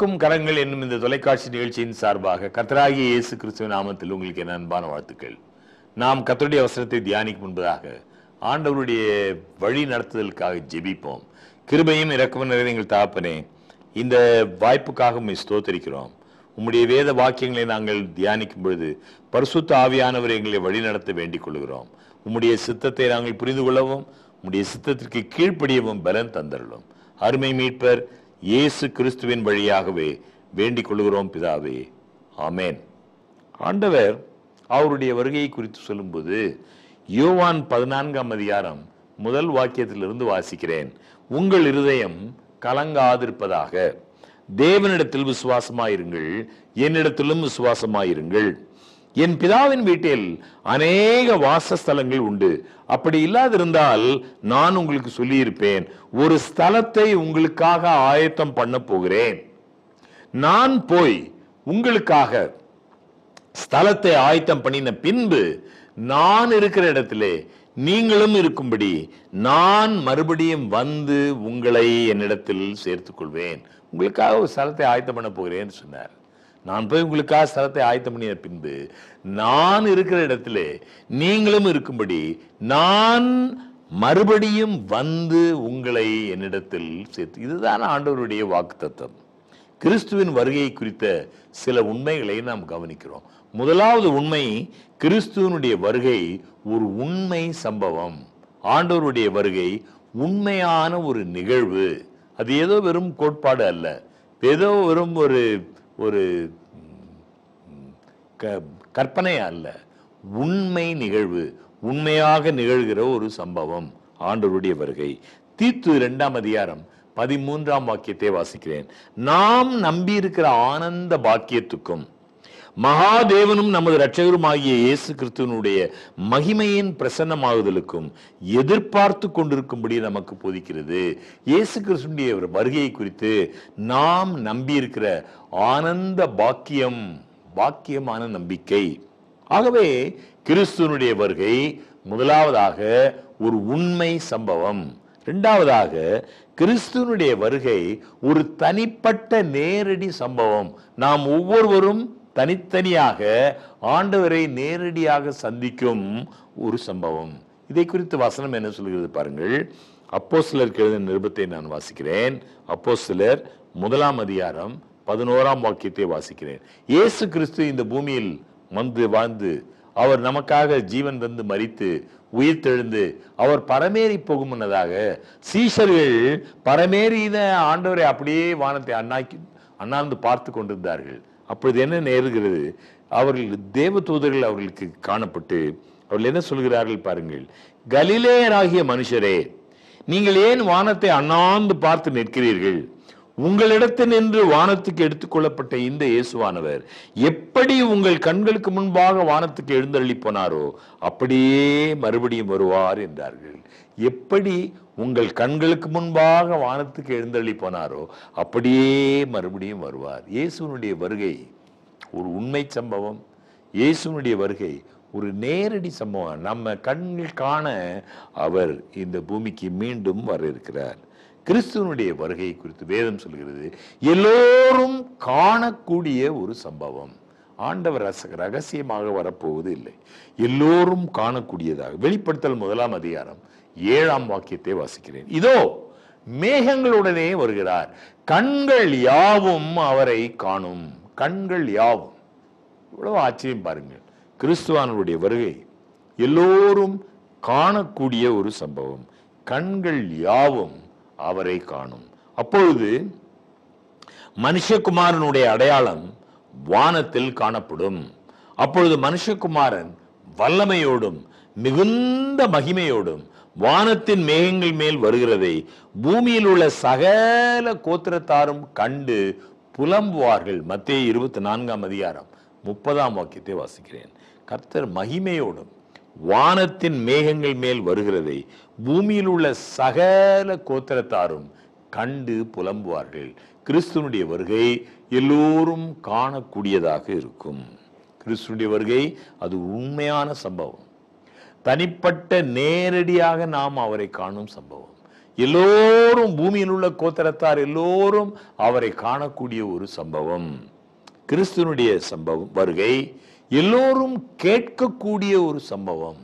காக்கும் கரங்கள் என்னும் இந்த தொலைக்காட்சி நிகழ்ச்சியின் சார்பாக கத்தராகிய இயேசு கிறிஸ்துவ நாமத்தில் உங்களுக்கு என்ன அன்பான வாழ்த்துக்கள் நாம் கத்தருடைய அவசரத்தை தியானிக்கும் முன்பதாக ஆண்டவருடைய வழி நடத்துதலுக்காக ஜெபிப்போம் கிருபையும் இறக்கும் நிறைந்த எங்கள் தாப்பனே இந்த வாய்ப்புக்காக உண்மை ஸ்தோத்தரிக்கிறோம் உம்முடைய வேத வாக்கியங்களை நாங்கள் தியானிக்கும் பொழுது பரிசுத்த ஆவியானவர் எங்களை வழி நடத்த வேண்டிக் கொள்கிறோம் உம்முடைய சித்தத்தை நாங்கள் புரிந்து கொள்ளவும் உம்முடைய சித்தத்திற்கு கீழ்ப்படியவும் பலன் தந்தரலும் அருமை மீட்பர் இயேசு கிறிஸ்துவின் வழியாகவே வேண்டிக் கொள்கிறோம் பிதாவே ஆமேன் ஆண்டவர் அவருடைய வருகையை குறித்து சொல்லும்போது யோவான் பதினான்காம் அதிகாரம் முதல் வாக்கியத்திலிருந்து வாசிக்கிறேன் உங்கள் இருதயம் கலங்காதிருப்பதாக தேவனிடத்தில் விசுவாசமாயிருங்கள் என்னிடத்திலும் விசுவாசமாயிருங்கள் என் பிதாவின் வீட்டில் அநேக வாசஸ்தலங்கள் உண்டு அப்படி இல்லாதிருந்தால் நான் உங்களுக்கு சொல்லியிருப்பேன் ஒரு ஸ்தலத்தை உங்களுக்காக ஆயத்தம் பண்ண போகிறேன் நான் போய் உங்களுக்காக ஸ்தலத்தை ஆயத்தம் பண்ணின பின்பு நான் இருக்கிற இடத்திலே நீங்களும் இருக்கும்படி நான் மறுபடியும் வந்து உங்களை என்னிடத்தில் சேர்த்துக்கொள்வேன் உங்களுக்காக ஒரு ஸ்தலத்தை ஆயத்தம் பண்ண போகிறேன்னு சொன்னார் நான் போய் உங்களுக்காக ஸ்தலத்தை ஆயத்தம் பண்ணிய பின்பு நான் இருக்கிற இடத்துல நீங்களும் இருக்கும்படி நான் மறுபடியும் வந்து உங்களை என்னிடத்தில் சேர்த்து இதுதான் ஆண்டவருடைய வாக்கு தத்துவம் கிறிஸ்துவின் வருகை குறித்த சில உண்மைகளை நாம் கவனிக்கிறோம் முதலாவது உண்மை கிறிஸ்துவனுடைய வருகை ஒரு உண்மை சம்பவம் ஆண்டவருடைய வருகை உண்மையான ஒரு நிகழ்வு அது ஏதோ வெறும் கோட்பாடு அல்ல ஏதோ வெறும் ஒரு ஒரு க கற்பனையா அல்ல உண்மை நிகழ்வு உண்மையாக நிகழ்கிற ஒரு சம்பவம் ஆண்டவருடைய வருகை தீத்து இரண்டாம் அதிகாரம் பதிமூன்றாம் வாக்கியத்தை வாசிக்கிறேன் நாம் நம்பியிருக்கிற ஆனந்த பாக்கியத்துக்கும் மகாதேவனும் நமது இரட்சகரும் ஆகிய இயேசு கிறிஸ்துவனுடைய மகிமையின் பிரசன்னமாகுதலுக்கும் எதிர்பார்த்து கொண்டிருக்கும்படி நமக்கு போதிக்கிறது இயேசு கிறிஸ்துடைய வருகையை குறித்து நாம் நம்பியிருக்கிற ஆனந்த பாக்கியம் பாக்கியமான நம்பிக்கை ஆகவே கிறிஸ்துவனுடைய வருகை முதலாவதாக ஒரு உண்மை சம்பவம் ரெண்டாவதாக கிறிஸ்துவனுடைய வருகை ஒரு தனிப்பட்ட நேரடி சம்பவம் நாம் ஒவ்வொருவரும் தனித்தனியாக ஆண்டவரை நேரடியாக சந்திக்கும் ஒரு சம்பவம் இதை குறித்து வசனம் என்ன சொல்கிறது பாருங்கள் அப்போ சிலருக்கு எழுதின நிருபத்தை நான் வாசிக்கிறேன் அப்போ சிலர் முதலாம் அதிகாரம் பதினோராம் வாக்கியத்தை வாசிக்கிறேன் இயேசு கிறிஸ்து இந்த பூமியில் வந்து வாழ்ந்து அவர் நமக்காக ஜீவன் தந்து மறித்து உயிர் தெழுந்து அவர் பரமேறி போகும் என்னதாக சீஷர்கள் பரமேறின ஆண்டவரை அப்படியே வானத்தை அண்ணாக்கி அண்ணாந்து பார்த்து கொண்டிருந்தார்கள் அப்பொழுது என்ன நேருகிறது அவர்கள் தேவ தூதர்கள் அவர்களுக்கு காணப்பட்டு அவர்கள் என்ன சொல்கிறார்கள் பாருங்கள் கலிலேயராகிய மனுஷரே நீங்கள் ஏன் வானத்தை அண்ணாந்து பார்த்து நிற்கிறீர்கள் உங்களிடத்தில் நின்று வானத்துக்கு எடுத்துக்கொள்ளப்பட்ட இந்த இயேசுவானவர் எப்படி உங்கள் கண்களுக்கு முன்பாக வானத்துக்கு எழுந்தள்ளி போனாரோ அப்படியே மறுபடியும் வருவார் என்றார்கள் எப்படி உங்கள் கண்களுக்கு முன்பாக வானத்துக்கு எழுந்தள்ளி போனாரோ அப்படியே மறுபடியும் வருவார் இயேசுனுடைய வருகை ஒரு உண்மை சம்பவம் இயேசுனுடைய வருகை ஒரு நேரடி சம்பவம் நம்ம கண்கள் காண அவர் இந்த பூமிக்கு மீண்டும் வர இருக்கிறார் கிறிஸ்துவனுடைய வருகை குறித்து வேதம் சொல்கிறது எல்லோரும் காணக்கூடிய ஒரு சம்பவம் ஆண்டவர் ரகசியமாக வரப்போவது இல்லை எல்லோரும் காணக்கூடியதாக வெளிப்படுத்தல் முதலாம் அதிகாரம் ஏழாம் வாக்கியத்தை வாசிக்கிறேன் இதோ மேகங்களுடனே வருகிறார் கண்கள் யாவும் அவரை காணும் கண்கள் யாவும் இவ்வளவு ஆச்சரியம் பாருங்கள் கிறிஸ்துவானுடைய வருகை எல்லோரும் காணக்கூடிய ஒரு சம்பவம் கண்கள் யாவும் அவரை காணும் அப்பொழுது மனுஷகுமாரனுடைய அடையாளம் வானத்தில் காணப்படும் அப்பொழுது மனுஷகுமாரன் வல்லமையோடும் மிகுந்த மகிமையோடும் வானத்தின் மேகங்கள் மேல் வருகிறதை பூமியில் உள்ள சகல கோத்திரத்தாரும் கண்டு புலம்புவார்கள் மத்திய இருபத்தி நான்காம் அதிகாரம் முப்பதாம் வாக்கியத்தை வாசிக்கிறேன் கர்த்தர் மகிமையோடும் வானத்தின் மேகங்கள் மேல் வருகிறதை பூமியில் உள்ள சகல கோத்திரத்தாரும் கண்டு புலம்புவார்கள் கிறிஸ்துவனுடைய வருகை எல்லோரும் காணக்கூடியதாக இருக்கும் கிறிஸ்துவனுடைய வருகை அது உண்மையான சம்பவம் தனிப்பட்ட நேரடியாக நாம் அவரை காணும் சம்பவம் எல்லோரும் பூமியில் உள்ள கோத்தரத்தார் எல்லோரும் அவரை காணக்கூடிய ஒரு சம்பவம் கிறிஸ்துவனுடைய சம்பவம் வருகை எல்லோரும் கேட்கக்கூடிய ஒரு சம்பவம்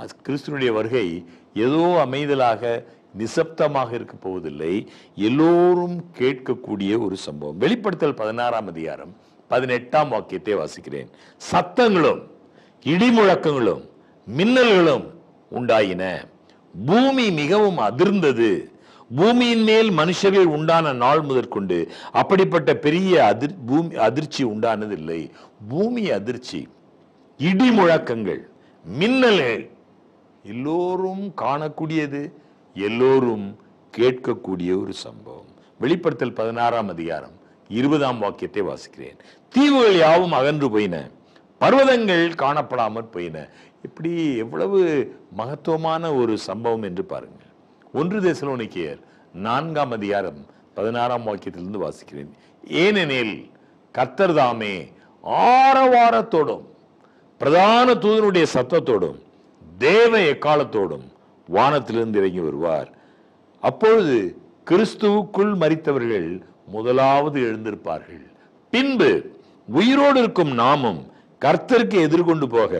அது கிறிஸ்துவனுடைய வருகை ஏதோ அமைதலாக நிசப்தமாக இருக்க போவதில்லை எல்லோரும் கேட்கக்கூடிய ஒரு சம்பவம் வெளிப்படுத்தல் பதினாறாம் அதிகாரம் பதினெட்டாம் வாக்கியத்தை வாசிக்கிறேன் சத்தங்களும் இடிமுழக்கங்களும் மின்னல்களும் உண்டாயின பூமி மிகவும் அதிர்ந்தது பூமியின் மேல் மனுஷர்கள் உண்டான நாள் முதற்கொண்டு அப்படிப்பட்ட பெரிய அதிர் பூமி அதிர்ச்சி உண்டானதில்லை பூமி அதிர்ச்சி இடி முழக்கங்கள் மின்னல்கள் எல்லோரும் காணக்கூடியது எல்லோரும் கேட்கக்கூடிய ஒரு சம்பவம் வெளிப்படுத்தல் பதினாறாம் அதிகாரம் இருபதாம் வாக்கியத்தை வாசிக்கிறேன் தீவுகள் யாவும் அகன்று போயின பர்வதங்கள் காணப்படாமல் போயின இப்படி எவ்வளவு மகத்துவமான ஒரு சம்பவம் என்று பாருங்கள் ஒன்று தேசலோனிக்கேயர் நான்காம் அதிகாரம் பதினாறாம் வாக்கியத்திலிருந்து வாசிக்கிறேன் ஏனெனில் கத்தர் தாமே ஆரவாரத்தோடும் பிரதான தூதனுடைய சத்தத்தோடும் தேவ எக்காலத்தோடும் வானத்திலிருந்து இறங்கி வருவார் அப்பொழுது கிறிஸ்துவுக்குள் மறித்தவர்கள் முதலாவது எழுந்திருப்பார்கள் பின்பு உயிரோடு இருக்கும் நாமும் கர்த்தருக்கு எதிர்கொண்டு போக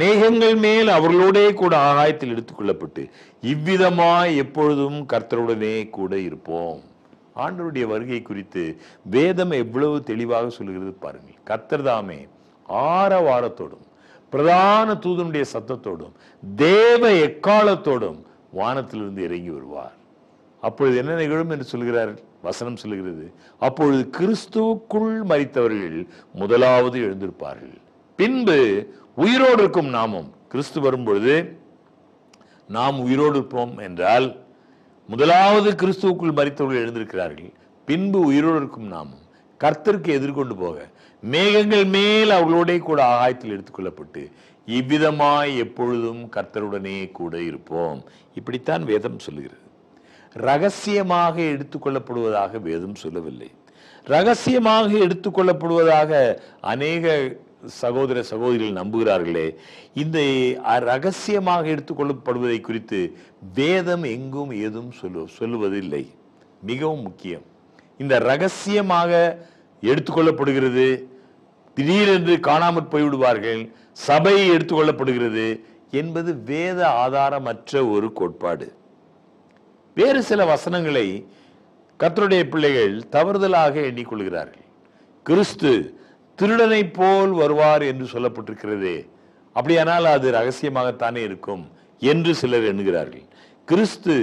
மேகங்கள் மேல் அவர்களோடே கூட ஆகாயத்தில் எடுத்துக்கொள்ளப்பட்டு இவ்விதமாய் எப்பொழுதும் கர்த்தருடனே கூட இருப்போம் ஆண்டருடைய வருகை குறித்து வேதம் எவ்வளவு தெளிவாக சொல்கிறது பாருங்கள் கர்த்தர் தாமே ஆரவாரத்தோடும் பிரதான தூதனுடைய சத்தத்தோடும் தேவ எக்காலத்தோடும் வானத்திலிருந்து இறங்கி வருவார் அப்பொழுது என்ன நிகழும் என்று சொல்கிறார் வசனம் சொல்கிறது அப்பொழுது கிறிஸ்துவுக்குள் மறித்தவர்கள் முதலாவது எழுந்திருப்பார்கள் பின்பு உயிரோடு இருக்கும் நாமும் கிறிஸ்து வரும்பொழுது நாம் உயிரோடு இருப்போம் என்றால் முதலாவது கிறிஸ்துவுக்குள் மறித்தவர்கள் எழுந்திருக்கிறார்கள் பின்பு உயிரோடு இருக்கும் நாமும் கர்த்தருக்கு எதிர்கொண்டு போக மேகங்கள் மேல் அவர்களோடே கூட ஆகாயத்தில் எடுத்துக்கொள்ளப்பட்டு இவ்விதமாய் எப்பொழுதும் கர்த்தருடனே கூட இருப்போம் இப்படித்தான் வேதம் சொல்லுகிறது ரகசியமாக எடுத்துக்கொள்ளப்படுவதாக வேதம் சொல்லவில்லை ரகசியமாக எடுத்துக்கொள்ளப்படுவதாக அநேக சகோதர சகோதரிகள் நம்புகிறார்களே இந்த ரகசியமாக எடுத்துக்கொள்ளப்படுவதை குறித்து வேதம் எங்கும் ஏதும் சொல்லு சொல்லுவதில்லை மிகவும் முக்கியம் இந்த ரகசியமாக எடுத்துக்கொள்ளப்படுகிறது திடீரென்று காணாமற் போய்விடுவார்கள் சபை எடுத்துக்கொள்ளப்படுகிறது என்பது வேத ஆதாரமற்ற ஒரு கோட்பாடு வேறு சில வசனங்களை கத்தருடைய பிள்ளைகள் தவறுதலாக எண்ணிக்கொள்கிறார்கள் கிறிஸ்து திருடனை போல் வருவார் என்று சொல்லப்பட்டிருக்கிறது அப்படியானால் அது ரகசியமாகத்தானே இருக்கும் என்று சிலர் எண்ணுகிறார்கள் கிறிஸ்து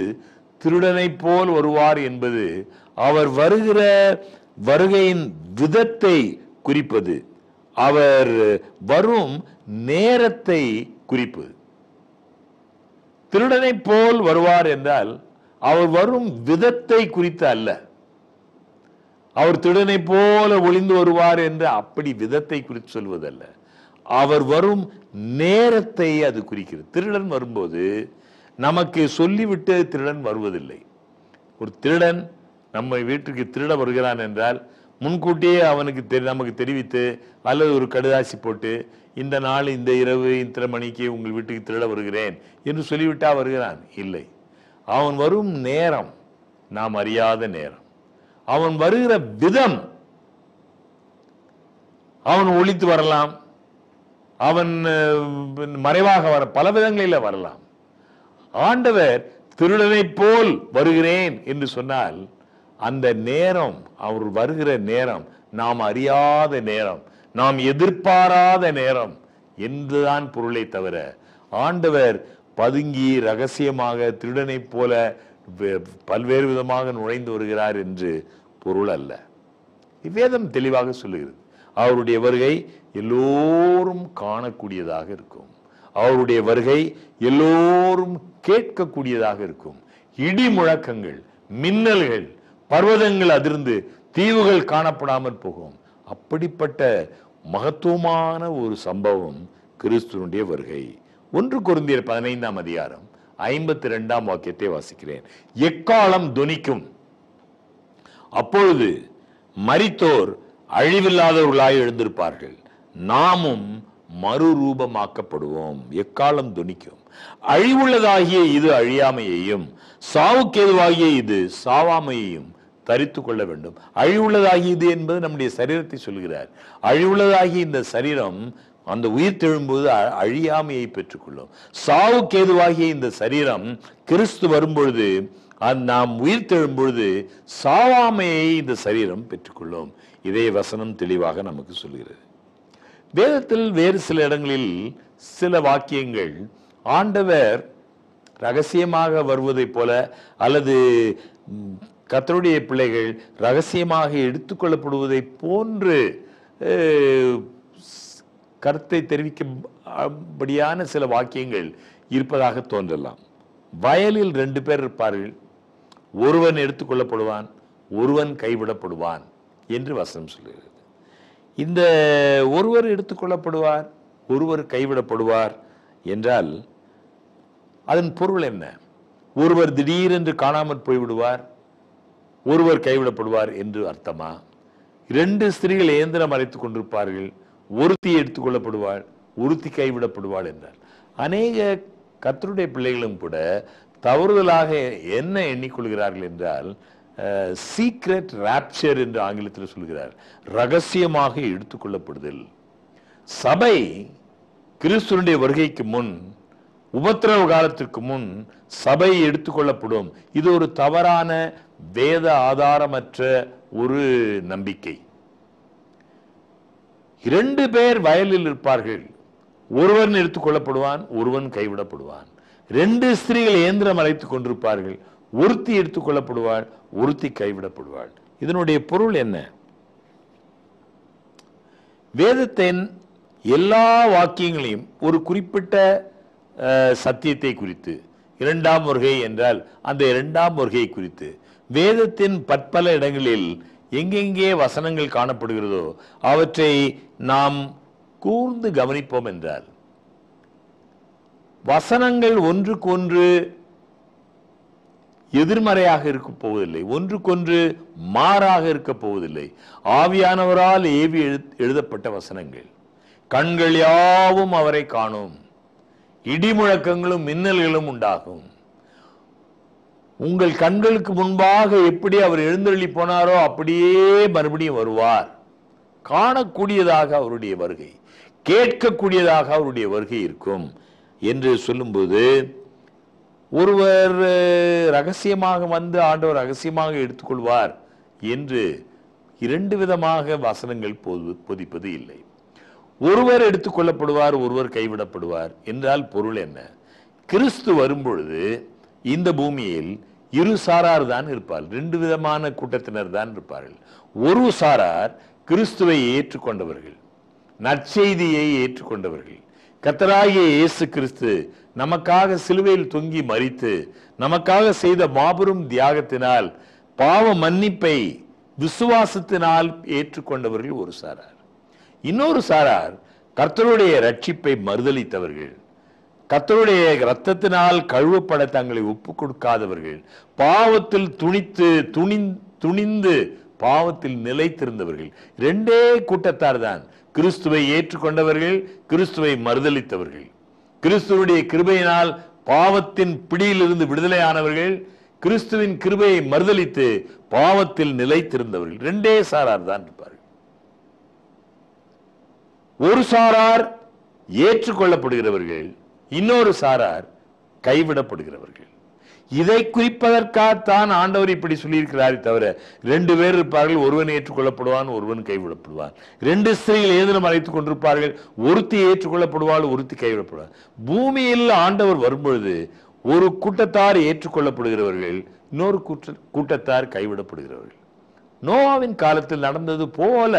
திருடனை போல் வருவார் என்பது அவர் வருகிற வருகையின் விதத்தை குறிப்பது அவர் வரும் நேரத்தை குறிப்பது திருடனை போல் வருவார் என்றால் அவர் வரும் விதத்தை குறித்து அல்ல அவர் திடனை போல ஒளிந்து வருவார் என்று அப்படி விதத்தை குறித்து சொல்வதல்ல அவர் வரும் நேரத்தை அது குறிக்கிறது திருடன் வரும்போது நமக்கு சொல்லிவிட்டு திருடன் வருவதில்லை ஒரு திருடன் நம்ம வீட்டுக்கு திருட வருகிறான் என்றால் முன்கூட்டியே அவனுக்கு தெரி நமக்கு தெரிவித்து அல்லது ஒரு கடுதாசி போட்டு இந்த நாள் இந்த இரவு இத்தனை மணிக்கு உங்கள் வீட்டுக்கு திருட வருகிறேன் என்று சொல்லிவிட்டா வருகிறான் இல்லை அவன் வரும் நேரம் நாம் அறியாத நேரம் அவன் வருகிற விதம் அவன் ஒழித்து வரலாம் அவன் மறைவாக வர பல விதங்களில் வரலாம் ஆண்டவர் திருடனை போல் வருகிறேன் என்று சொன்னால் அந்த நேரம் அவர் வருகிற நேரம் நாம் அறியாத நேரம் நாம் எதிர்பாராத நேரம் என்றுதான் பொருளை தவிர ஆண்டவர் பதுங்கி ரகசியமாக திருடனைப் போல பல்வேறு விதமாக நுழைந்து வருகிறார் என்று பொருள் அல்ல இவ்வேதம் தெளிவாக சொல்லுகிறது அவருடைய வருகை எல்லோரும் காணக்கூடியதாக இருக்கும் அவருடைய வருகை எல்லோரும் கேட்கக்கூடியதாக இருக்கும் இடி முழக்கங்கள் மின்னல்கள் பர்வதங்கள் அதிர்ந்து தீவுகள் காணப்படாமல் போகும் அப்படிப்பட்ட மகத்துவமான ஒரு சம்பவம் கிறிஸ்துவனுடைய வருகை ஒன்று குருந்தியர் பதினைந்தாம் அதிகாரம் ஐம்பத்தி ரெண்டாம் வாக்கியத்தை வாசிக்கிறேன் எக்காலம் துணிக்கும் அப்பொழுது மரித்தோர் அழிவில்லாதவர்களாய் எழுந்திருப்பார்கள் நாமும் மறுரூபமாக்கப்படுவோம் எக்காலம் துணிக்கும் அழிவுள்ளதாகிய இது அழியாமையையும் சாவுக்கேதுவாகிய இது சாவாமையையும் தரித்து கொள்ள வேண்டும் அழிவுள்ளதாகி இது என்பது நம்முடைய சரீரத்தை சொல்கிறார் அழிவுள்ளதாகிய இந்த சரீரம் அந்த உயிர் தெழும்போது அழியாமையை பெற்றுக்கொள்ளும் சாவுக்கேதுவாகிய இந்த சரீரம் கிறிஸ்து வரும்பொழுது அது நாம் உயிர் தெழும் பொழுது சாவாமையை இந்த சரீரம் பெற்றுக்கொள்ளும் இதே வசனம் தெளிவாக நமக்கு சொல்கிறது வேதத்தில் வேறு சில இடங்களில் சில வாக்கியங்கள் ஆண்டவர் ரகசியமாக வருவதைப் போல அல்லது கத்தருடைய பிள்ளைகள் ரகசியமாக எடுத்துக்கொள்ளப்படுவதை போன்று கருத்தை தெரிவிக்கும்படியான சில வாக்கியங்கள் இருப்பதாக தோன்றலாம் வயலில் ரெண்டு பேர் இருப்பார்கள் ஒருவன் எடுத்துக்கொள்ளப்படுவான் ஒருவன் கைவிடப்படுவான் என்று வசனம் சொல்லுகிறது இந்த ஒருவர் எடுத்துக்கொள்ளப்படுவார் ஒருவர் கைவிடப்படுவார் என்றால் அதன் பொருள் என்ன ஒருவர் திடீரென்று காணாமற் போய்விடுவார் ஒருவர் கைவிடப்படுவார் என்று அர்த்தமா இரண்டு ஸ்திரீகள் இயந்திரம் அரைத்து கொண்டிருப்பார்கள் ஒருத்தி எடுத்துக்கொள்ளப்படுவாள் ஒருத்தி கைவிடப்படுவாள் என்றார் அநேக கத்தருடைய பிள்ளைகளும் கூட தவறுதலாக என்ன எண்ணிக்கொள்கிறார்கள் என்றால் சீக்ரெட் ராப்சர் என்று ஆங்கிலத்தில் சொல்கிறார் ரகசியமாக எடுத்துக்கொள்ளப்படுதல் சபை கிறிஸ்துவனுடைய வருகைக்கு முன் உபத்திரவ காலத்திற்கு முன் சபை எடுத்துக்கொள்ளப்படும் இது ஒரு தவறான வேத ஆதாரமற்ற ஒரு நம்பிக்கை இரண்டு பேர் வயலில் இருப்பார்கள் ஒருவன் எடுத்துக்கொள்ளப்படுவான் ஒருவன் கைவிடப்படுவான் ரெண்டு ஸ்திரீகள் இயந்திரம் அழைத்து கொண்டிருப்பார்கள் ஒருத்தி எடுத்துக்கொள்ளப்படுவாள் ஒருத்தி கைவிடப்படுவாள் இதனுடைய பொருள் என்ன வேதத்தின் எல்லா வாக்கியங்களையும் ஒரு குறிப்பிட்ட சத்தியத்தை குறித்து இரண்டாம் வருகை என்றால் அந்த இரண்டாம் வருகை குறித்து வேதத்தின் பற்பல இடங்களில் எங்கெங்கே வசனங்கள் காணப்படுகிறதோ அவற்றை நாம் கூர்ந்து கவனிப்போம் என்றால் வசனங்கள் ஒன்றுக்கொன்று எதிர்மறையாக இருக்க போவதில்லை ஒன்றுக்கொன்று மாறாக இருக்க போவதில்லை ஆவியானவரால் ஏவி எழுதப்பட்ட வசனங்கள் கண்கள் யாவும் அவரை காணும் இடிமுழக்கங்களும் மின்னல்களும் உண்டாகும் உங்கள் கண்களுக்கு முன்பாக எப்படி அவர் எழுந்தள்ளி போனாரோ அப்படியே மறுபடியும் வருவார் காணக்கூடியதாக அவருடைய வருகை கேட்கக்கூடியதாக அவருடைய வருகை இருக்கும் என்று சொல்லும்போது ஒருவர் ரகசியமாக வந்து ஆண்டவர் ரகசியமாக எடுத்துக்கொள்வார் என்று இரண்டு விதமாக வசனங்கள் பொது பொதிப்பது இல்லை ஒருவர் எடுத்துக்கொள்ளப்படுவார் ஒருவர் கைவிடப்படுவார் என்றால் பொருள் என்ன கிறிஸ்து வரும்பொழுது இந்த பூமியில் இரு சாரார் தான் இருப்பார் ரெண்டு விதமான கூட்டத்தினர் தான் இருப்பார்கள் ஒரு சாரார் கிறிஸ்துவை ஏற்றுக்கொண்டவர்கள் நற்செய்தியை ஏற்றுக்கொண்டவர்கள் கத்தராகிய இயேசு கிறிஸ்து நமக்காக சிலுவையில் தொங்கி மறித்து நமக்காக செய்த மாபெரும் தியாகத்தினால் பாவ மன்னிப்பை விசுவாசத்தினால் ஏற்றுக்கொண்டவர்கள் ஒரு சாரார் இன்னொரு சாரார் கர்த்தருடைய ரட்சிப்பை மறுதளித்தவர்கள் கத்தருடைய இரத்தத்தினால் கழுவப்பட தங்களை ஒப்பு கொடுக்காதவர்கள் பாவத்தில் துணித்து துணி துணிந்து பாவத்தில் நிலைத்திருந்தவர்கள் ரெண்டே கூட்டத்தார் தான் கிறிஸ்துவை ஏற்றுக்கொண்டவர்கள் கிறிஸ்துவை மறுதளித்தவர்கள் கிறிஸ்துவனுடைய கிருபையினால் பாவத்தின் பிடியிலிருந்து விடுதலையானவர்கள் கிறிஸ்துவின் கிருபையை மறுதளித்து பாவத்தில் நிலைத்திருந்தவர்கள் ரெண்டே சாரார் தான் இருப்பார்கள் ஒரு சாரார் ஏற்றுக்கொள்ளப்படுகிறவர்கள் இன்னொரு சாரார் கைவிடப்படுகிறவர்கள் இதை குறிப்பதற்காகத்தான் ஆண்டவர் இப்படி சொல்லியிருக்கிறாரே தவிர ரெண்டு பேர் இருப்பார்கள் ஒருவன் ஏற்றுக்கொள்ளப்படுவான் ஒருவன் கைவிடப்படுவான் ரெண்டு ஸ்திரீகள் ஏதனும் அழைத்துக் கொண்டிருப்பார்கள் ஒருத்தி ஏற்றுக்கொள்ளப்படுவாள் ஒருத்தி கைவிடப்படுவாள் பூமியில் ஆண்டவர் வரும்பொழுது ஒரு கூட்டத்தார் ஏற்றுக்கொள்ளப்படுகிறவர்கள் இன்னொரு கூட்ட கூட்டத்தார் கைவிடப்படுகிறவர்கள் நோவாவின் காலத்தில் நடந்தது போல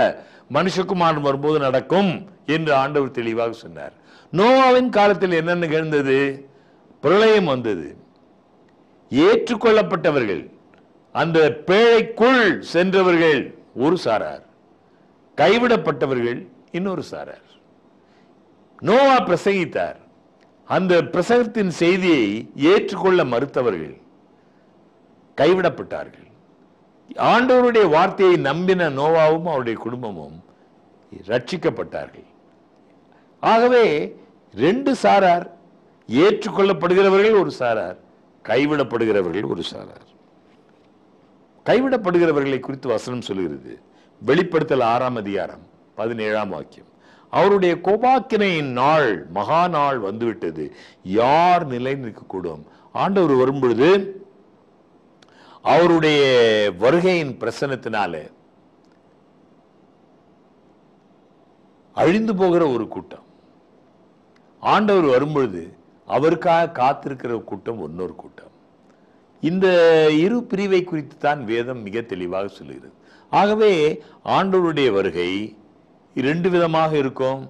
மனுஷகுமாரன் வரும்போது நடக்கும் என்று ஆண்டவர் தெளிவாக சொன்னார் நோவாவின் காலத்தில் என்னென்ன நிகழ்ந்தது பிரளயம் வந்தது ஏற்றுக்கொள்ளப்பட்டவர்கள் அந்த பேழைக்குள் சென்றவர்கள் ஒரு சாரார் கைவிடப்பட்டவர்கள் இன்னொரு சாரார் நோவா பிரசங்கித்தார் அந்த பிரசங்கத்தின் செய்தியை ஏற்றுக்கொள்ள மறுத்தவர்கள் கைவிடப்பட்டார்கள் ஆண்டவருடைய வார்த்தையை நம்பின நோவாவும் அவருடைய குடும்பமும் ரட்சிக்கப்பட்டார்கள் ஆகவே ரெண்டு சாரார் ஏற்றுக்கொள்ளப்படுகிறவர்கள் ஒரு சாரார் கைவிடப்படுகிறவர்கள் ஒரு சாரார் கைவிடப்படுகிறவர்களை குறித்து வசனம் சொல்கிறது வெளிப்படுத்தல் ஆறாம் அதிகாரம் பதினேழாம் வாக்கியம் அவருடைய கோபாக்கினையின் நாள் மகா நாள் வந்துவிட்டது யார் நிலை நிற்கக்கூடும் ஆண்டவர் வரும்பொழுது அவருடைய வருகையின் பிரசனத்தினால அழிந்து போகிற ஒரு கூட்டம் ஆண்டவர் வரும்பொழுது அவருக்காக காத்திருக்கிற கூட்டம் ஒன்னொரு கூட்டம் இந்த இரு பிரிவை குறித்து தான் வேதம் மிக தெளிவாக சொல்லுகிறது ஆகவே ஆண்டோருடைய வருகை ரெண்டு விதமாக இருக்கும்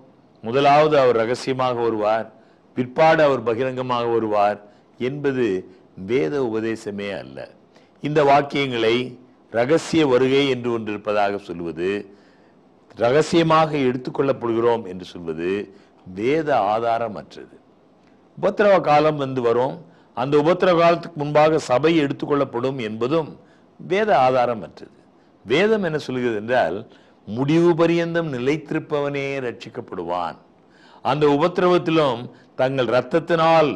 முதலாவது அவர் ரகசியமாக வருவார் பிற்பாடு அவர் பகிரங்கமாக வருவார் என்பது வேத உபதேசமே அல்ல இந்த வாக்கியங்களை ரகசிய வருகை என்று ஒன்று இருப்பதாக சொல்வது ரகசியமாக எடுத்துக்கொள்ளப்படுகிறோம் என்று சொல்வது வேத ஆதாரமற்றது உபத்திரவ காலம் வந்து வரும் அந்த உபத்திரவ காலத்துக்கு முன்பாக சபை எடுத்துக்கொள்ளப்படும் என்பதும் வேத ஆதாரமற்றது வேதம் என்ன சொல்கிறது என்றால் முடிவு பரியந்தம் நிலைத்திருப்பவனே ரட்சிக்கப்படுவான் அந்த உபத்திரவத்திலும் தங்கள் இரத்தத்தினால்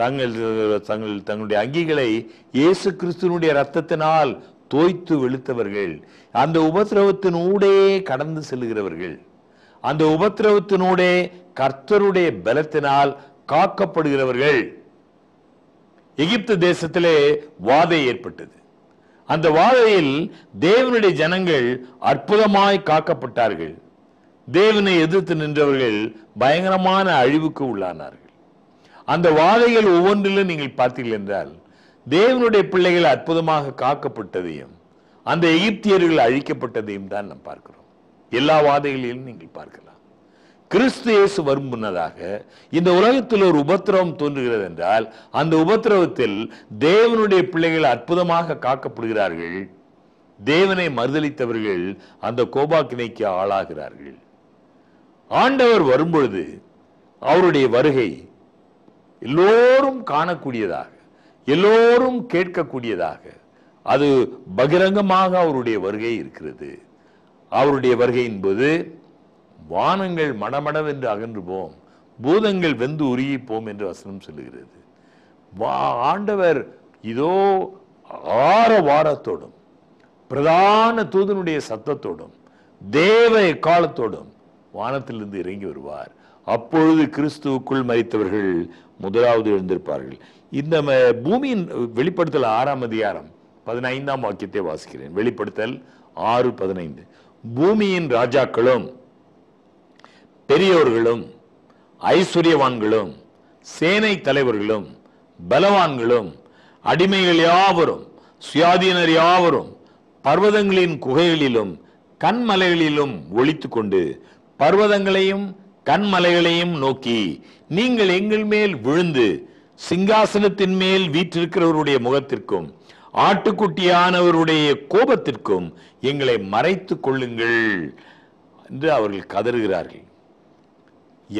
தங்கள் தங்கள் தங்களுடைய அங்கிகளை இயேசு கிறிஸ்துவனுடைய இரத்தத்தினால் தோய்த்து வெளுத்தவர்கள் அந்த உபத்திரவத்தினூடே கடந்து செல்கிறவர்கள் அந்த உபத்திரவத்தினூடே கர்த்தருடைய பலத்தினால் காக்கப்படுகிறவர்கள் எகிப்து தேசத்திலே வாதை ஏற்பட்டது அந்த வாதையில் தேவனுடைய ஜனங்கள் அற்புதமாய் காக்கப்பட்டார்கள் தேவனை எதிர்த்து நின்றவர்கள் பயங்கரமான அழிவுக்கு உள்ளானார்கள் அந்த வாதைகள் ஒவ்வொன்றிலும் நீங்கள் பார்த்தீர்கள் என்றால் தேவனுடைய பிள்ளைகள் அற்புதமாக காக்கப்பட்டதையும் அந்த எகிப்தியர்கள் அழிக்கப்பட்டதையும் தான் நாம் பார்க்கிறோம் எல்லா வாதைகளிலும் நீங்கள் பார்க்கலாம் கிறிஸ்து இயேசு வரும் முன்னதாக இந்த உலகத்தில் ஒரு உபத்திரவம் தோன்றுகிறது என்றால் அந்த உபத்திரவத்தில் தேவனுடைய பிள்ளைகள் அற்புதமாக காக்கப்படுகிறார்கள் தேவனை மறுதளித்தவர்கள் அந்த கோபாக்கினைக்கு ஆளாகிறார்கள் ஆண்டவர் வரும்பொழுது அவருடைய வருகை எல்லோரும் காணக்கூடியதாக எல்லோரும் கேட்கக்கூடியதாக அது பகிரங்கமாக அவருடைய வருகை இருக்கிறது அவருடைய வருகையின் போது வானங்கள் மடமடவென்று அகன்று போம் பூதங்கள் வெந்து உருகி போம் என்று வசனம் சொல்லுகிறது ஆண்டவர் இதோ ஆர வாரத்தோடும் பிரதான தூதனுடைய சத்தத்தோடும் தேவ எக்காலத்தோடும் வானத்திலிருந்து இறங்கி வருவார் அப்பொழுது கிறிஸ்துவுக்குள் மறித்தவர்கள் முதலாவது எழுந்திருப்பார்கள் இந்த பூமியின் வெளிப்படுத்தல் ஆறாம் அதிகாரம் பதினைந்தாம் வாக்கியத்தை வாசிக்கிறேன் வெளிப்படுத்தல் ஆறு பதினைந்து பூமியின் ராஜாக்களும் பெரியோர்களும் ஐஸ்வர்யவான்களும் சேனை தலைவர்களும் பலவான்களும் அடிமைகள் யாவரும் சுயாதீனர் யாவரும் பர்வதங்களின் குகைகளிலும் கண்மலைகளிலும் ஒழித்து கொண்டு பர்வதங்களையும் கண்மலைகளையும் நோக்கி நீங்கள் எங்கள் மேல் விழுந்து சிங்காசனத்தின் மேல் வீற்றிருக்கிறவருடைய முகத்திற்கும் ஆட்டுக்குட்டியானவருடைய கோபத்திற்கும் எங்களை மறைத்து கொள்ளுங்கள் என்று அவர்கள் கதறுகிறார்கள்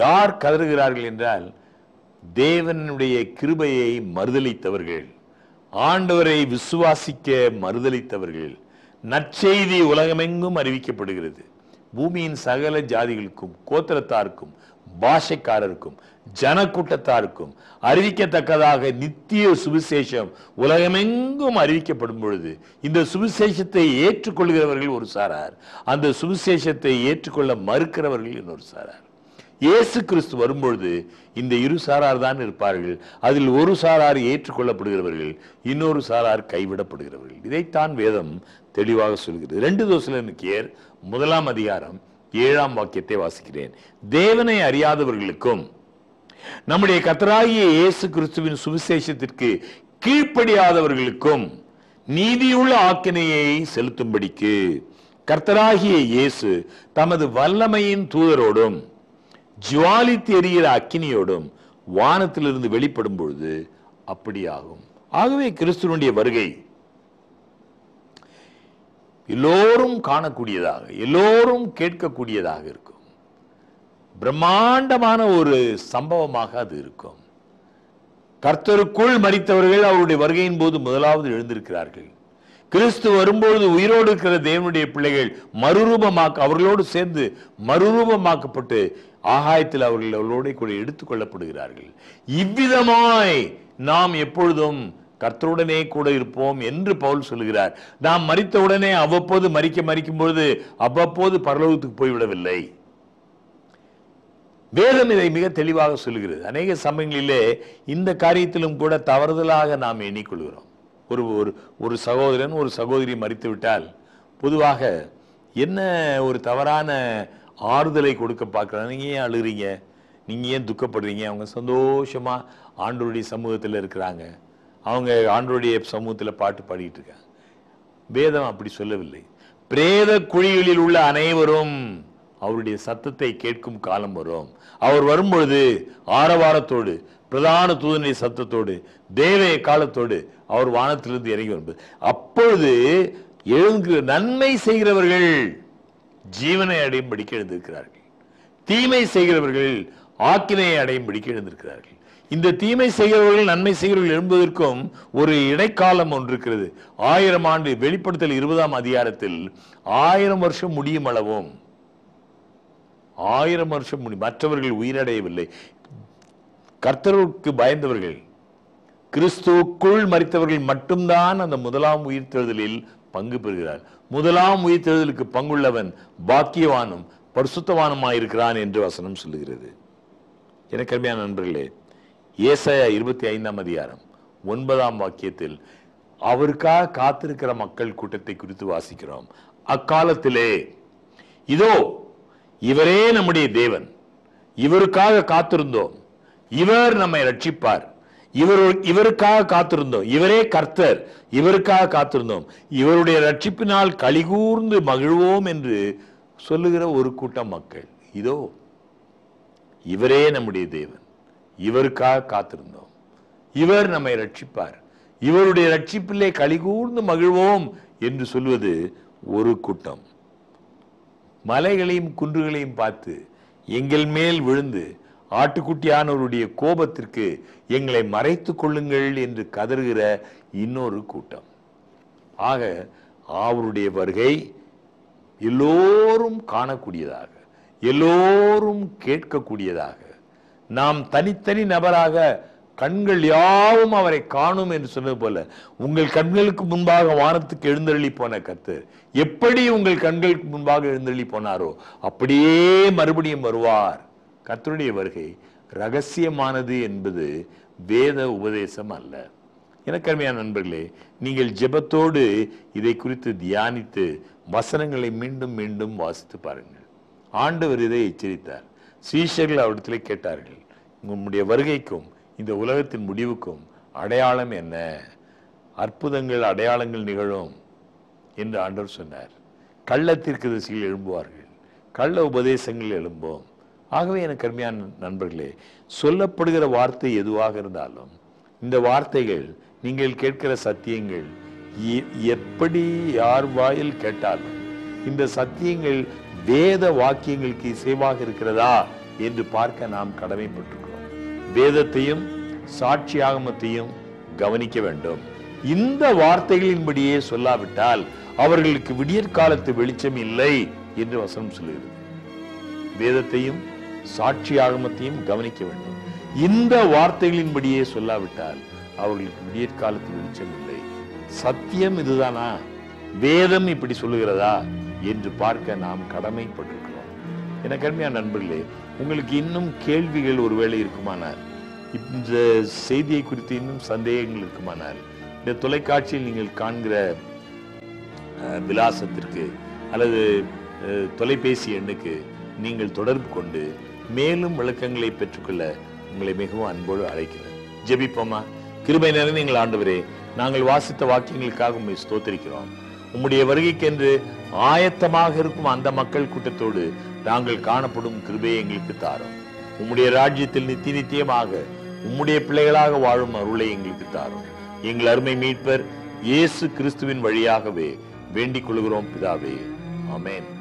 யார் கதறுகிறார்கள் என்றால் தேவனுடைய கிருபையை மறுதளித்தவர்கள் ஆண்டவரை விசுவாசிக்க மறுதளித்தவர்கள் நற்செய்தி உலகமெங்கும் அறிவிக்கப்படுகிறது பூமியின் சகல ஜாதிகளுக்கும் கோத்திரத்தாருக்கும் பாஷைக்காரருக்கும் ஜனக்கூட்டத்தாருக்கும் அறிவிக்கத்தக்கதாக நித்திய சுவிசேஷம் உலகமெங்கும் அறிவிக்கப்படும் பொழுது இந்த சுவிசேஷத்தை ஏற்றுக்கொள்கிறவர்கள் ஒரு சாரார் அந்த சுவிசேஷத்தை ஏற்றுக்கொள்ள மறுக்கிறவர்கள் இன்னொரு சாரார் இயேசு கிறிஸ்து வரும்பொழுது இந்த இரு சாரார் தான் இருப்பார்கள் அதில் ஒரு சாரார் ஏற்றுக்கொள்ளப்படுகிறவர்கள் இன்னொரு சாரார் கைவிடப்படுகிறவர்கள் இதைத்தான் வேதம் தெளிவாக சொல்கிறது ரெண்டு ஏர் முதலாம் அதிகாரம் ஏழாம் வாக்கியத்தை வாசிக்கிறேன் தேவனை அறியாதவர்களுக்கும் நம்முடைய கத்தராகிய இயேசு கிறிஸ்துவின் சுவிசேஷத்திற்கு கீழ்ப்படியாதவர்களுக்கும் நீதியுள்ள ஆக்கினையை செலுத்தும்படிக்கு கர்த்தராகிய இயேசு தமது வல்லமையின் தூதரோடும் ஜுவாலித்து எரிகிற அக்கினியோடும் வானத்திலிருந்து வெளிப்படும் பொழுது அப்படியாகும் ஆகவே கிறிஸ்துவனுடைய வருகை எல்லோரும் காணக்கூடியதாக எல்லோரும் கேட்கக்கூடியதாக இருக்கும் பிரம்மாண்டமான ஒரு சம்பவமாக அது இருக்கும் கர்த்தருக்குள் மறித்தவர்கள் அவருடைய வருகையின் போது முதலாவது எழுந்திருக்கிறார்கள் கிறிஸ்து வரும்பொழுது உயிரோடு இருக்கிற தேவனுடைய பிள்ளைகள் மறுரூபமாக்க அவர்களோடு சேர்ந்து மறுரூபமாக்கப்பட்டு ஆகாயத்தில் அவர்கள் அவர்களோட கூட எடுத்துக்கொள்ளப்படுகிறார்கள் இவ்விதமாய் நாம் எப்பொழுதும் கர்த்தருடனே கூட இருப்போம் என்று பவுல் சொல்கிறார் நாம் உடனே அவ்வப்போது மறிக்க மறிக்கும் பொழுது அவ்வப்போது பரலோகத்துக்கு போய்விடவில்லை வேதம் இதை மிக தெளிவாக சொல்கிறது அநேக சமயங்களிலே இந்த காரியத்திலும் கூட தவறுதலாக நாம் எண்ணிக்கொள்கிறோம் ஒரு ஒரு ஒரு சகோதரன் ஒரு சகோதரி மறித்து விட்டால் பொதுவாக என்ன ஒரு தவறான ஆறுதலை கொடுக்க பார்க்குறாங்க நீங்கள் ஏன் அழுகிறீங்க நீங்கள் ஏன் துக்கப்படுறீங்க அவங்க சந்தோஷமாக ஆண்டோருடைய சமூகத்தில் இருக்கிறாங்க அவங்க ஆண்டோருடைய சமூகத்தில் பாட்டு பாடிட்டு இருக்காங்க வேதம் அப்படி சொல்லவில்லை பிரேத குழிகளில் உள்ள அனைவரும் அவருடைய சத்தத்தை கேட்கும் காலம் வரும் அவர் வரும்பொழுது ஆரவாரத்தோடு பிரதான தூதனை சத்தத்தோடு தேவைய காலத்தோடு அவர் வானத்திலிருந்து இறங்கி வரும்போது அப்பொழுது எழுந்து நன்மை செய்கிறவர்கள் ஜீவனை அடையும் படிக்க எழுந்திருக்கிறார்கள் தீமை செய்கிறவர்கள் ஆக்கினையை அடையும் படிக்க எழுந்திருக்கிறார்கள் இந்த தீமை செய்கிறவர்கள் நன்மை செய்கிறவர்கள் எழுபதற்கும் ஒரு இடைக்காலம் ஒன்று இருக்கிறது ஆயிரம் ஆண்டு வெளிப்படுத்தல் இருபதாம் அதிகாரத்தில் ஆயிரம் வருஷம் முடியும் அளவும் ஆயிரம் வருஷம் முடியும் மற்றவர்கள் உயிரடையவில்லை கர்த்தருக்கு பயந்தவர்கள் கிறிஸ்துவுக்குள் மறித்தவர்கள் மட்டும்தான் அந்த முதலாம் உயிர்த்தெழுதலில் பங்கு பெறுகிறார் முதலாம் உயிர் தேர்தலுக்கு பங்குள்ளவன் பாக்கியவானும் பரிசுத்தவானுமாயிருக்கிறான் என்று வசனம் சொல்லுகிறது எனக்கு அருமையான நண்பர்களே ஏசாயா இருபத்தி ஐந்தாம் அதிகாரம் ஒன்பதாம் வாக்கியத்தில் அவருக்காக காத்திருக்கிற மக்கள் கூட்டத்தை குறித்து வாசிக்கிறோம் அக்காலத்திலே இதோ இவரே நம்முடைய தேவன் இவருக்காக காத்திருந்தோம் இவர் நம்மை ரட்சிப்பார் இவர் இவருக்காக காத்திருந்தோம் இவரே கர்த்தர் இவருக்காக காத்திருந்தோம் இவருடைய ரட்சிப்பினால் கலிகூர்ந்து மகிழ்வோம் என்று சொல்லுகிற ஒரு கூட்டம் மக்கள் இதோ இவரே நம்முடைய தேவன் இவருக்காக காத்திருந்தோம் இவர் நம்மை ரட்சிப்பார் இவருடைய ரட்சிப்பிலே கலிகூர்ந்து மகிழ்வோம் என்று சொல்வது ஒரு கூட்டம் மலைகளையும் குன்றுகளையும் பார்த்து எங்கள் மேல் விழுந்து ஆட்டுக்குட்டியானவருடைய கோபத்திற்கு எங்களை மறைத்து கொள்ளுங்கள் என்று கதறுகிற இன்னொரு கூட்டம் ஆக அவருடைய வருகை எல்லோரும் காணக்கூடியதாக எல்லோரும் கேட்கக்கூடியதாக நாம் தனித்தனி நபராக கண்கள் யாவும் அவரை காணும் என்று சொன்னது போல உங்கள் கண்களுக்கு முன்பாக வானத்துக்கு எழுந்தருளி போன கத்து எப்படி உங்கள் கண்களுக்கு முன்பாக எழுந்தருளி போனாரோ அப்படியே மறுபடியும் வருவார் கத்தருடைய வருகை ரகசியமானது என்பது வேத உபதேசம் அல்ல எனக்கருமையான நண்பர்களே நீங்கள் ஜெபத்தோடு இதை குறித்து தியானித்து வசனங்களை மீண்டும் மீண்டும் வாசித்து பாருங்கள் ஆண்டவர் இதை எச்சரித்தார் சீஷர்கள் அவரிடத்திலே கேட்டார்கள் உங்களுடைய வருகைக்கும் இந்த உலகத்தின் முடிவுக்கும் அடையாளம் என்ன அற்புதங்கள் அடையாளங்கள் நிகழும் என்று ஆண்டவர் சொன்னார் கள்ளத்திற்கு திசையில் எழும்புவார்கள் கள்ள உபதேசங்கள் எழும்போம் ஆகவே எனக்கு அருமையான நண்பர்களே சொல்லப்படுகிற வார்த்தை எதுவாக இருந்தாலும் இந்த வார்த்தைகள் நீங்கள் கேட்கிற சத்தியங்கள் எப்படி யார் வாயில் கேட்டாலும் இந்த சத்தியங்கள் வேத வாக்கியங்களுக்கு இசைவாக இருக்கிறதா என்று பார்க்க நாம் கடமைப்பட்டிருக்கிறோம் வேதத்தையும் ஆகமத்தையும் கவனிக்க வேண்டும் இந்த வார்த்தைகளின்படியே சொல்லாவிட்டால் அவர்களுக்கு விடியற்காலத்து வெளிச்சம் இல்லை என்று வசனம் சொல்லுகிறது வேதத்தையும் சாட்சி ஆழமத்தையும் கவனிக்க வேண்டும் இந்த வார்த்தைகளின்படியே சொல்லாவிட்டால் அவர்களுக்கு விடியற்காலத்தில் வெளிச்சம் இல்லை சத்தியம் இதுதானா வேதம் இப்படி சொல்லுகிறதா என்று பார்க்க நாம் கடமைப்பட்டிருக்கிறோம் என கடுமையான நண்பர்களே உங்களுக்கு இன்னும் கேள்விகள் ஒருவேளை இருக்குமானால் இந்த செய்தியை குறித்து இன்னும் சந்தேகங்கள் இருக்குமானால் இந்த தொலைக்காட்சியில் நீங்கள் காண்கிற விலாசத்திற்கு அல்லது தொலைபேசி எண்ணுக்கு நீங்கள் தொடர்பு கொண்டு மேலும் விளக்கங்களை பெற்றுக்கொள்ள உங்களை மிகவும் அன்போடு அழைக்கிறேன் ஜெபிப்போமா கிருபை எங்கள் ஆண்டவரே நாங்கள் வாசித்த வாக்கியங்களுக்காக உண்மை ஸ்தோத்திருக்கிறோம் உம்முடைய வருகைக்கென்று ஆயத்தமாக இருக்கும் அந்த மக்கள் கூட்டத்தோடு நாங்கள் காணப்படும் கிருபையை எங்களுக்கு தாரும் உம்முடைய ராஜ்யத்தில் நித்தி நித்தியமாக உம்முடைய பிள்ளைகளாக வாழும் அருளை எங்களுக்கு தாரும் எங்கள் அருமை மீட்பர் இயேசு கிறிஸ்துவின் வழியாகவே வேண்டிக் கொள்கிறோம் பிதாவே அமேன்